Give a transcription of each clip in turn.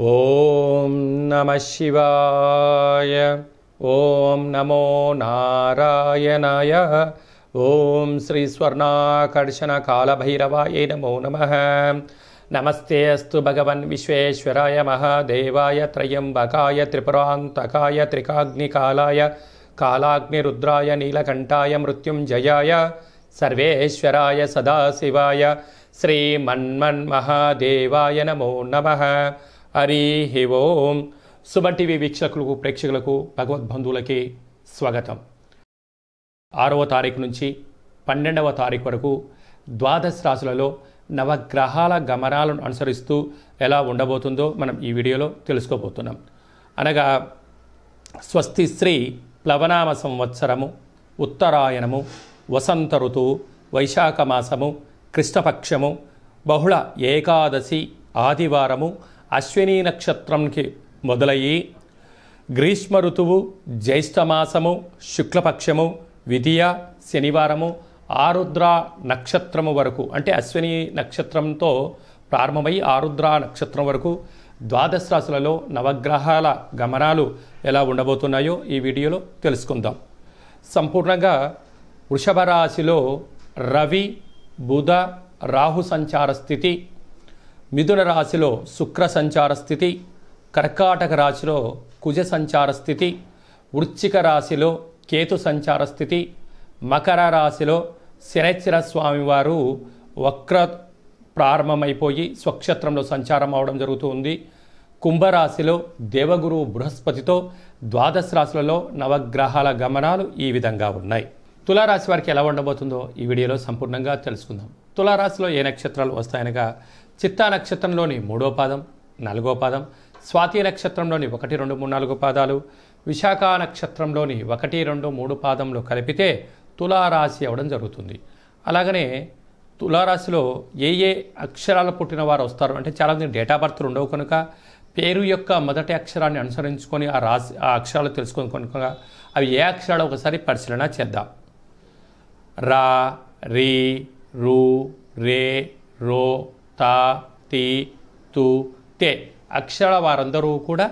ॐ नमः शिवाय ॐ नमो नारायणाय ॐ श्रीस्वर्णाकर्षणकालभैरवाय नमो नमः नमस्ते अस्तु भगवन् विश्वेश्वराय महादेवाय त्रयम्बकाय त्रिपुरान्तकाय त्रिकाग्निकालाय कालाग्निरुद्राय నీలకంఠాయ మృత్యుంజయాయ సర్వేశ్వరాయ సదాశివాయ శ్రీమన్మన్మహాదేవాయ నమో నమ హరి ఓం సుమ టీవీ వీక్షకులకు ప్రేక్షకులకు భగవద్బంధువులకి స్వాగతం ఆరవ తారీఖు నుంచి పన్నెండవ తారీఖు వరకు ద్వాదశ రాశులలో నవగ్రహాల గమనాలను అనుసరిస్తూ ఎలా ఉండబోతుందో మనం ఈ వీడియోలో తెలుసుకోబోతున్నాం అనగా స్వస్తి శ్రీ ప్లవనామ సంవత్సరము ఉత్తరాయణము వసంత ఋతువు వైశాఖ మాసము కృష్ణపక్షము బహుళ ఏకాదశి ఆదివారము అశ్విని నక్షత్రంకి మొదలయ్యి గ్రీష్మ ఋతువు జ్యేష్ఠమాసము శుక్లపక్షము విధియ శనివారము ఆరుద్ర నక్షత్రము వరకు అంటే అశ్విని నక్షత్రంతో ప్రారంభమై ఆరుద్ర నక్షత్రం వరకు ద్వాదశ రాశులలో నవగ్రహాల గమనాలు ఎలా ఉండబోతున్నాయో ఈ వీడియోలో తెలుసుకుందాం సంపూర్ణంగా వృషభ రాశిలో రవి బుధ రాహు సంచార స్థితి మిథున రాశిలో శుక్ర సంచార స్థితి కర్కాటక రాశిలో కుజ సంచార స్థితి వృచ్చిక రాశిలో కేతు సంచార స్థితి మకర రాశిలో శనిశ్చర స్వామివారు వక్ర ప్రారంభమైపోయి స్వక్షేత్రంలో సంచారం అవడం జరుగుతుంది కుంభరాశిలో దేవగురు బృహస్పతితో ద్వాదశ రాశులలో నవగ్రహాల గమనాలు ఈ విధంగా ఉన్నాయి తులారాశి వారికి ఎలా ఉండబోతుందో ఈ వీడియోలో సంపూర్ణంగా తెలుసుకుందాం తులారాశిలో ఏ నక్షత్రాలు వస్తాయనగా చిత్తా నక్షత్రంలోని మూడో పాదం నాలుగో పాదం స్వాతి నక్షత్రంలోని ఒకటి రెండు మూడు నాలుగు పాదాలు విశాఖ నక్షత్రంలోని ఒకటి రెండు మూడు పాదంలో కలిపితే తులారాశి అవ్వడం జరుగుతుంది అలాగనే తులారాశిలో ఏ ఏ అక్షరాలు పుట్టిన వారు వస్తారు అంటే చాలామంది డేటా బర్త్లు ఉండవు కనుక పేరు యొక్క మొదటి అక్షరాన్ని అనుసరించుకొని ఆ రాసి ఆ అక్షరాలు తెలుసుకొని కనుక అవి ఏ అక్షరాలు ఒకసారి పరిశీలన చేద్దాం రా రీ రూ రే రో తా తి తు తే అక్షరాల వారందరూ కూడా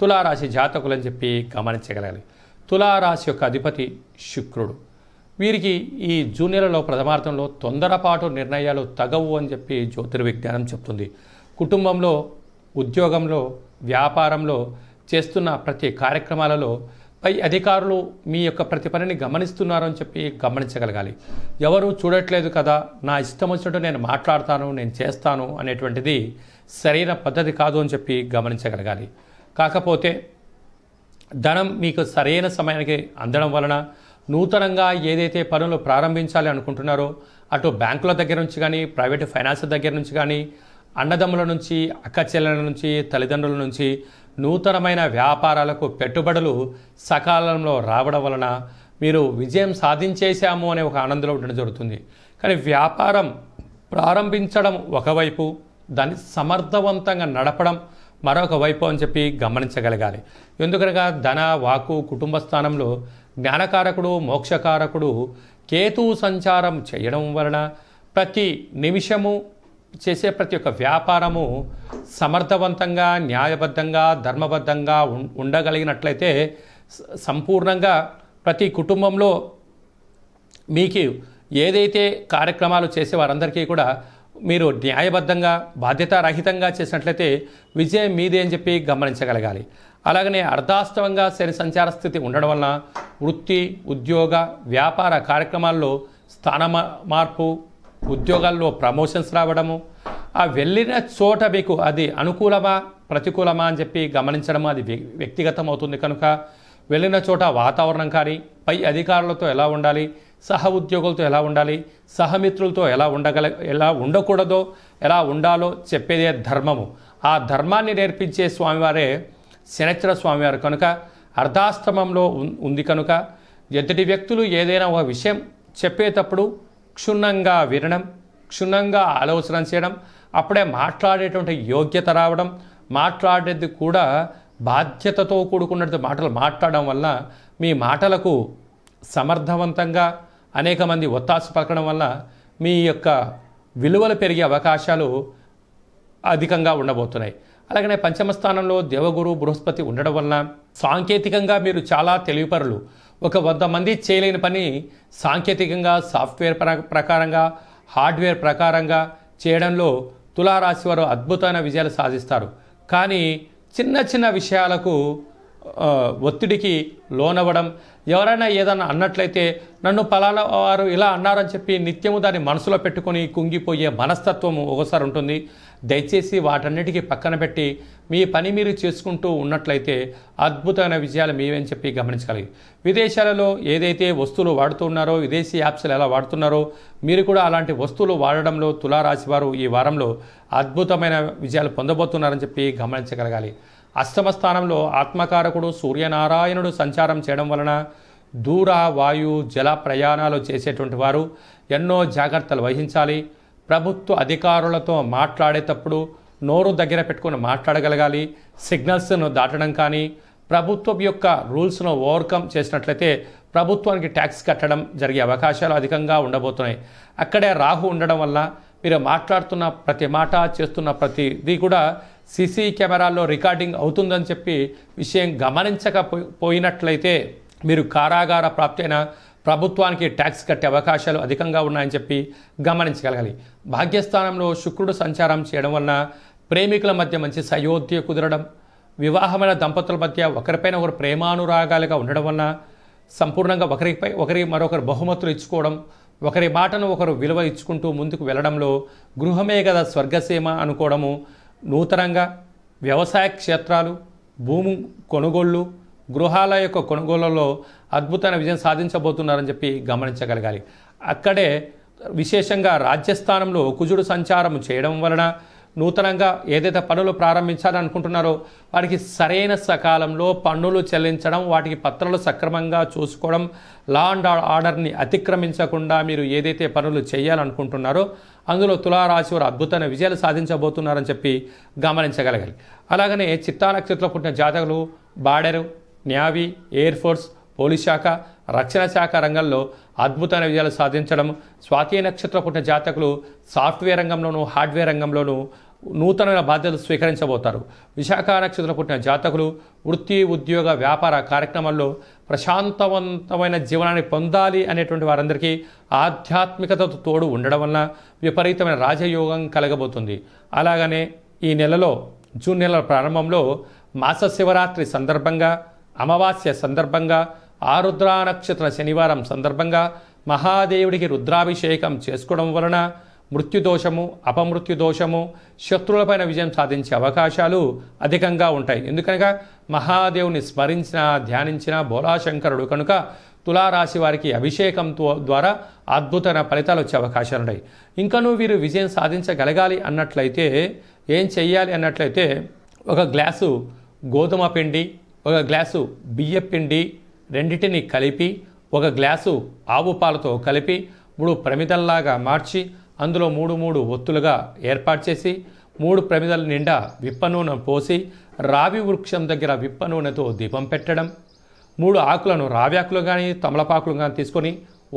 తులారాశి జాతకులని చెప్పి గమనించగలగాలి తులారాశి యొక్క అధిపతి శుక్రుడు వీరికి ఈ జూన్ నెలలో ప్రథమార్థంలో తొందరపాటు నిర్ణయాలు తగవు అని చెప్పి జ్యోతిర్విజ్ఞానం చెప్తుంది కుటుంబంలో ఉద్యోగంలో వ్యాపారంలో చేస్తున్న ప్రతి కార్యక్రమాలలో పై అధికారులు మీ యొక్క ప్రతి పనిని గమనిస్తున్నారని చెప్పి గమనించగలగాలి ఎవరు చూడట్లేదు కదా నా ఇష్టం వచ్చినట్టు నేను మాట్లాడతాను నేను చేస్తాను అనేటువంటిది సరైన పద్ధతి కాదు అని చెప్పి గమనించగలగాలి కాకపోతే ధనం మీకు సరైన సమయానికి అందడం వలన నూతనంగా ఏదైతే పనులు ప్రారంభించాలి అనుకుంటున్నారో అటు బ్యాంకుల దగ్గర నుంచి కానీ ప్రైవేట్ ఫైనాన్స్ దగ్గర నుంచి కానీ అన్నదమ్ముల నుంచి అక్కచెల్లెల నుంచి తల్లిదండ్రుల నుంచి నూతనమైన వ్యాపారాలకు పెట్టుబడులు సకాలంలో రావడం వలన మీరు విజయం సాధించేశాము అనే ఒక ఆనందంలో ఉండడం జరుగుతుంది కానీ వ్యాపారం ప్రారంభించడం ఒకవైపు దాన్ని సమర్థవంతంగా నడపడం మరొక వైపు అని చెప్పి గమనించగలగాలి ఎందుకనగా ధన వాకు కుటుంబ స్థానంలో జ్ఞానకారకుడు మోక్షకారకుడు కేతు సంచారం చేయడం వలన ప్రతి నిమిషము చేసే ప్రతి ఒక్క వ్యాపారము సమర్థవంతంగా న్యాయబద్ధంగా ధర్మబద్ధంగా ఉండగలిగినట్లయితే సంపూర్ణంగా ప్రతి కుటుంబంలో మీకు ఏదైతే కార్యక్రమాలు చేసే వారందరికీ కూడా మీరు న్యాయబద్ధంగా బాధ్యతారహితంగా చేసినట్లయితే విజయం మీదే అని చెప్పి గమనించగలగాలి అలాగనే అర్ధాస్తవంగా శని సంచార స్థితి ఉండడం వలన వృత్తి ఉద్యోగ వ్యాపార కార్యక్రమాల్లో స్థాన మార్పు ఉద్యోగాల్లో ప్రమోషన్స్ రావడము ఆ వెళ్ళిన చోట మీకు అది అనుకూలమా ప్రతికూలమా అని చెప్పి గమనించడం అది వ్యక్తిగతం అవుతుంది కనుక వెళ్ళిన చోట వాతావరణం కానీ పై అధికారులతో ఎలా ఉండాలి సహ ఉద్యోగులతో ఎలా ఉండాలి సహమిత్రులతో ఎలా ఉండగల ఎలా ఉండకూడదో ఎలా ఉండాలో చెప్పేదే ధర్మము ఆ ధర్మాన్ని నేర్పించే స్వామివారే శనిచర స్వామివారు కనుక అర్ధాశ్రమంలో ఉంది కనుక ఎదుటి వ్యక్తులు ఏదైనా ఒక విషయం చెప్పేటప్పుడు క్షుణ్ణంగా వినడం క్షుణ్ణంగా ఆలోచన చేయడం అప్పుడే మాట్లాడేటువంటి యోగ్యత రావడం మాట్లాడేది కూడా బాధ్యతతో కూడుకున్నట్టు మాటలు మాట్లాడడం వల్ల మీ మాటలకు సమర్థవంతంగా అనేక మంది ఒత్తాస పలకడం వల్ల మీ యొక్క విలువలు పెరిగే అవకాశాలు అధికంగా ఉండబోతున్నాయి అలాగనే పంచమ స్థానంలో దేవగురు బృహస్పతి ఉండడం వల్ల సాంకేతికంగా మీరు చాలా తెలివిపరులు ఒక వంద మంది చేయలేని పని సాంకేతికంగా సాఫ్ట్వేర్ ప్రకారంగా హార్డ్వేర్ ప్రకారంగా చేయడంలో తులారాశి వారు అద్భుతమైన విజయాలు సాధిస్తారు కానీ చిన్న చిన్న విషయాలకు ఒత్తిడికి లోనవ్వడం ఎవరైనా ఏదైనా అన్నట్లయితే నన్ను పలానా వారు ఇలా అన్నారని చెప్పి నిత్యము దాన్ని మనసులో పెట్టుకొని కుంగిపోయే మనస్తత్వము ఒకసారి ఉంటుంది దయచేసి వాటన్నిటికీ పక్కన పెట్టి మీ పని మీరు చేసుకుంటూ ఉన్నట్లయితే అద్భుతమైన విజయాలు మీవని చెప్పి గమనించగలిగి విదేశాలలో ఏదైతే వస్తువులు వాడుతున్నారో విదేశీ యాప్స్లు ఎలా వాడుతున్నారో మీరు కూడా అలాంటి వస్తువులు వాడడంలో తులారాశివారు వారు ఈ వారంలో అద్భుతమైన విజయాలు పొందబోతున్నారని చెప్పి గమనించగలగాలి అష్టమ స్థానంలో ఆత్మకారకుడు సూర్యనారాయణుడు సంచారం చేయడం వలన దూర వాయు జల ప్రయాణాలు చేసేటువంటి వారు ఎన్నో జాగ్రత్తలు వహించాలి ప్రభుత్వ అధికారులతో మాట్లాడేటప్పుడు నోరు దగ్గర పెట్టుకుని మాట్లాడగలగాలి సిగ్నల్స్ను దాటడం కానీ ప్రభుత్వం యొక్క రూల్స్ను ఓవర్కమ్ చేసినట్లయితే ప్రభుత్వానికి ట్యాక్స్ కట్టడం జరిగే అవకాశాలు అధికంగా ఉండబోతున్నాయి అక్కడే రాహు ఉండడం వల్ల మీరు మాట్లాడుతున్న ప్రతి మాట చేస్తున్న ప్రతిదీ కూడా సీసీ కెమెరాల్లో రికార్డింగ్ అవుతుందని చెప్పి విషయం గమనించకపోయినట్లయితే మీరు కారాగార ప్రాప్తి అయిన ప్రభుత్వానికి ట్యాక్స్ కట్టే అవకాశాలు అధికంగా ఉన్నాయని చెప్పి గమనించగలగాలి భాగ్యస్థానంలో శుక్రుడు సంచారం చేయడం వలన ప్రేమికుల మధ్య మంచి సయోధ్య కుదరడం వివాహమైన దంపతుల మధ్య ఒకరిపైన ఒకరు ప్రేమానురాగాలుగా ఉండడం వలన సంపూర్ణంగా ఒకరిపై ఒకరి మరొకరు బహుమతులు ఇచ్చుకోవడం ఒకరి మాటను ఒకరు విలువ ఇచ్చుకుంటూ ముందుకు వెళ్లడంలో గృహమే కదా స్వర్గసీమ అనుకోవడము నూతనంగా వ్యవసాయ క్షేత్రాలు భూము కొనుగోళ్లు గృహాల యొక్క కొనుగోళ్లలో అద్భుతమైన విజయం సాధించబోతున్నారని చెప్పి గమనించగలగాలి అక్కడే విశేషంగా రాజ్యస్థానంలో కుజుడు సంచారం చేయడం వలన నూతనంగా ఏదైతే పనులు ప్రారంభించాలని అనుకుంటున్నారో వారికి సరైన సకాలంలో పన్నులు చెల్లించడం వాటికి పత్రాలు సక్రమంగా చూసుకోవడం లా అండ్ ఆర్డర్ని అతిక్రమించకుండా మీరు ఏదైతే పనులు చేయాలనుకుంటున్నారో అందులో తులారాశి వారు అద్భుతమైన విజయాలు సాధించబోతున్నారని చెప్పి గమనించగలగాలి అలాగనే చిత్తా నక్షత్రంలో పుట్టిన జాతకులు border navy air force police శాఖ రక్షణ శాఖ రంగంలో అద్భుతమైన విజయాలు సాధించడం స్వాతి పుట్టిన జాతకులు సాఫ్ట్వేర్ రంగంలోనూ హార్డ్వేర్ రంగంలోనూ నూతనమైన బాధ్యతలు స్వీకరించబోతారు విశాఖ నక్షత్ర పుట్టిన జాతకులు వృత్తి ఉద్యోగ వ్యాపార కార్యక్రమాల్లో ప్రశాంతవంతమైన జీవనాన్ని పొందాలి అనేటువంటి వారందరికీ ఆధ్యాత్మికతతో తోడు ఉండడం వలన విపరీతమైన రాజయోగం కలగబోతుంది అలాగనే ఈ నెలలో జూన్ నెల ప్రారంభంలో మాస శివరాత్రి సందర్భంగా అమావాస్య సందర్భంగా ఆరుద్రా నక్షత్ర శనివారం సందర్భంగా మహాదేవుడికి రుద్రాభిషేకం చేసుకోవడం వలన మృత్యుదోషము అపమృత్యుదోషము శత్రువులపైన విజయం సాధించే అవకాశాలు అధికంగా ఉంటాయి ఎందుకనగా మహాదేవుని స్మరించిన ధ్యానించిన భోలాశంకరుడు కనుక తులారాశి వారికి అభిషేకంతో ద్వారా అద్భుతమైన ఫలితాలు వచ్చే అవకాశాలు ఉన్నాయి ఇంకనూ వీరు విజయం సాధించగలగాలి అన్నట్లయితే ఏం చెయ్యాలి అన్నట్లయితే ఒక గ్లాసు గోధుమ పిండి ఒక గ్లాసు బియ్య పిండి రెండింటిని కలిపి ఒక గ్లాసు ఆవు పాలతో కలిపి మూడు ప్రమిదల్లాగా మార్చి అందులో మూడు మూడు ఒత్తులుగా ఏర్పాటు చేసి మూడు ప్రమిదల నిండా నూనె పోసి రావి వృక్షం దగ్గర విప్ప నూనెతో దీపం పెట్టడం మూడు ఆకులను రావ్యాకులు కానీ తమలపాకులు కానీ తీసుకొని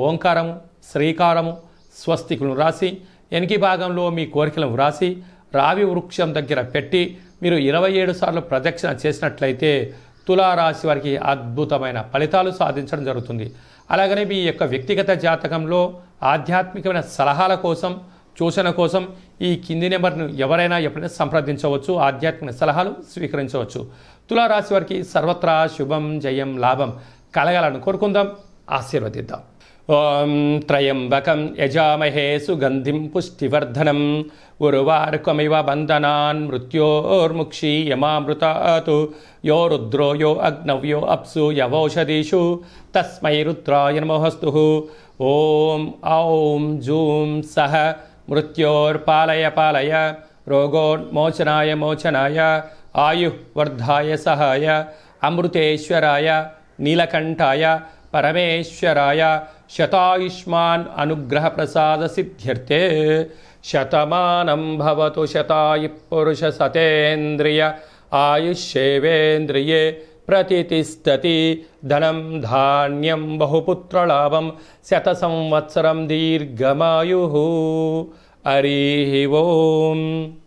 ఓంకారము శ్రీకారము స్వస్తికులను రాసి ఎనికి భాగంలో మీ కోరికలను వ్రాసి రావి వృక్షం దగ్గర పెట్టి మీరు ఇరవై ఏడు సార్లు ప్రదక్షిణ చేసినట్లయితే తులారాశి వారికి అద్భుతమైన ఫలితాలు సాధించడం జరుగుతుంది అలాగనే మీ యొక్క వ్యక్తిగత జాతకంలో ఆధ్యాత్మికమైన సలహాల కోసం సూచన కోసం ఈ కింది నెంబర్ను ఎవరైనా ఎప్పుడైనా సంప్రదించవచ్చు ఆధ్యాత్మిక సలహాలు స్వీకరించవచ్చు తులారాశి వారికి సర్వత్రా శుభం జయం లాభం కలగాలని కోరుకుందాం ఆశీర్వదిద్దాం ఓం త్రయంబకం యజామహే సుగంధిం పుష్టివర్ధనం ఉర్వార్కమివ బంధనాన్ మృత్యోర్ముక్షీయమామృతాతు యో రుద్రో యో అగ్నవ్యో అప్సు యవౌషధీషు తస్మై రుద్రాయ నమోహస్తు ఓం ఔం జూం సహ మృత్యోర్పాలయ పాలయ రోగోన్మోచనాయ మోచనాయ ఆయువర్ధాయ సహాయ అమృతేశ్వరాయ నీలకంఠాయ పరమేశ్వరాయ शतायुष्मान् अनुग्रहप्रसादसिद्ध्यर्थे शतमानं भवतु शतायुः पुरुषसतेन्द्रिय आयुष्येवेन्द्रिये प्रतितिस्तति धनं धान्यं बहुपुत्रलाभं शतसंवत्सरं दीर्घमायुः हरिः ओम्